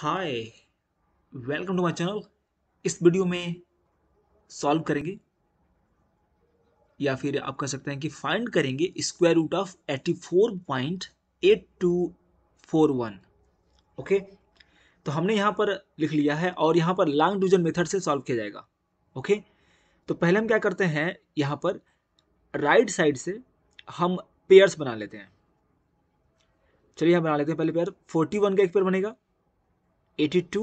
hi welcome to my channel इस video में solve करेंगे या फिर आप कह सकते हैं कि फाइंड करेंगे square root of eighty four point eight two four one okay तो हमने यहां पर लिख लिया है और यहां पर लॉन्ग डिवीजन मेथड से सॉल्व किया जाएगा ओके तो पहले हम क्या करते हैं यहां पर राइट साइड से हम पेयर्स बना लेते हैं चलिए हम बना लेते हैं पहले पेयर फोर्टी वन का एक पेयर बनेगा 82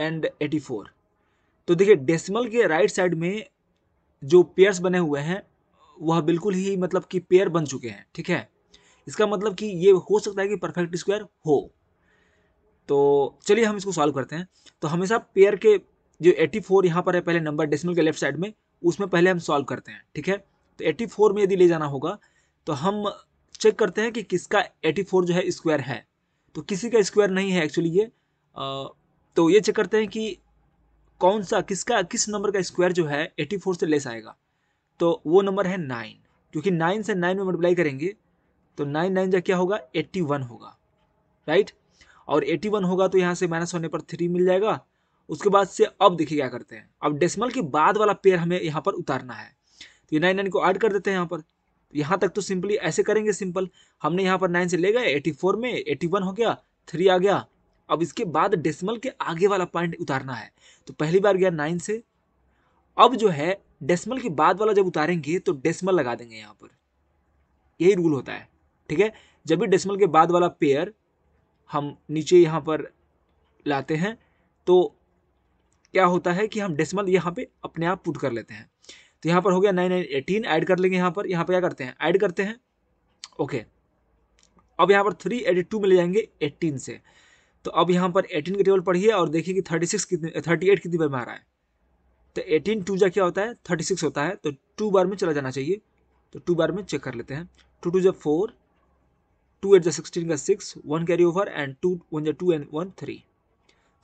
एंड 84 तो देखिए डेसिमल के राइट साइड में जो पेयर्स बने हुए हैं वह बिल्कुल ही मतलब कि पेयर बन चुके हैं ठीक है इसका मतलब कि ये हो सकता है कि परफेक्ट स्क्वायर हो तो चलिए हम इसको सॉल्व करते हैं तो हमेशा पेयर के जो 84 फोर यहाँ पर है पहले नंबर डेसिमल के लेफ्ट साइड में उसमें पहले हम सॉल्व करते हैं ठीक है तो 84 में यदि ले जाना होगा तो हम चेक करते हैं कि किसका 84 जो है स्क्वायर है तो किसी का स्क्वायर नहीं है एक्चुअली ये तो ये चेक करते हैं कि कौन सा किसका किस नंबर का स्क्वायर जो है एटी फोर से लेस आएगा तो वो नंबर है नाइन क्योंकि नाइन से नाइन में मल्टीप्लाई करेंगे तो नाइन नाइन जा क्या होगा एट्टी वन होगा राइट और एट्टी वन होगा तो यहाँ से माइनस होने पर थ्री मिल जाएगा उसके बाद से अब देखिए क्या करते हैं अब डेसिमल के बाद वाला पेयर हमें यहाँ पर उतारना है तो ये नाइन नाइन को ऐड कर देते हैं यहाँ पर यहाँ तक तो सिंपली ऐसे करेंगे सिंपल हमने यहाँ पर नाइन से ले गए एटी फोर में एटी वन हो गया थ्री आ गया अब इसके बाद डेसिमल के आगे वाला पॉइंट उतारना है तो पहली बार गया नाइन से अब जो है डेसिमल के बाद वाला जब उतारेंगे तो डेसिमल लगा देंगे यहाँ पर यही रूल होता है ठीक है जब भी डेसिमल के बाद वाला पेयर हम नीचे यहाँ पर लाते हैं तो क्या होता है कि हम डेसिमल यहाँ पे अपने आप पुट कर लेते हैं तो यहाँ पर हो गया नाइन एटीन ऐड कर लेंगे यहाँ पर यहाँ पर क्या करते हैं ऐड करते हैं ओके अब यहाँ पर थ्री एटी टू मिल जाएंगे एट्टीन से तो अब यहाँ पर एटीन का टेबल पढ़िए और देखिए कि थर्टी सिक्स कितने थर्टी एट कितनी बार में आ रहा है तो एटीन टू जा क्या होता है थर्टी सिक्स होता है तो टू बार में चला जाना चाहिए तो टू बार में चेक कर लेते हैं टू टू जब फोर टू एट जब सिक्सटीन का six one carry over and two one जब टू एंड वन थ्री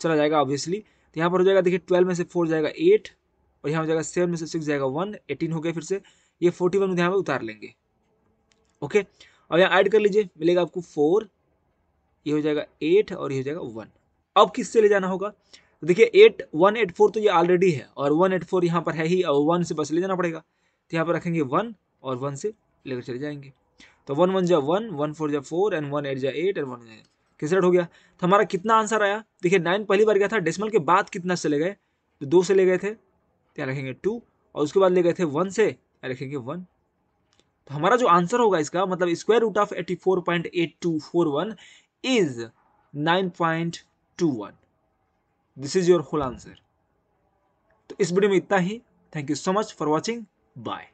चला जाएगा ऑब्वियसली तो यहाँ पर हो जाएगा देखिए ट्वेल्व में से फोर जाएगा एट और यहाँ हो जाएगा सेवन में से सिक्स जाएगा वन एटीन हो गया फिर से ये फोर्टी वन में यहाँ पर उतार लेंगे ओके अब यहाँ ऐड कर लीजिए मिलेगा आपको फोर ये हो जाएगा एट और ये हो जाएगा वन अब किससे ले जाना होगा देखिए एट वन एट फोर तो ये ऑलरेडी है और वन एट फोर यहाँ पर है ही और वन से बस ले जाना पड़ेगा तो यहाँ पर रखेंगे वन और वन से लेकर चले जाएंगे तो वन वन जा वन वन फोर जा फोर एंड वन एट जा एट एंड वन जाए किस रेट हो गया तो हमारा कितना आंसर आया देखिए नाइन पहली बार गया था डेसिमल के बाद कितना से ले गए तो दो से ले गए थे तो यहाँ रखेंगे टू और उसके बाद ले गए थे वन से यहाँ रखेंगे वन तो हमारा जो आंसर होगा इसका मतलब square root of eighty four point eight two four one is 9.21 this is your whole answer तो इस वीडियो में इतना ही thank you so much for watching bye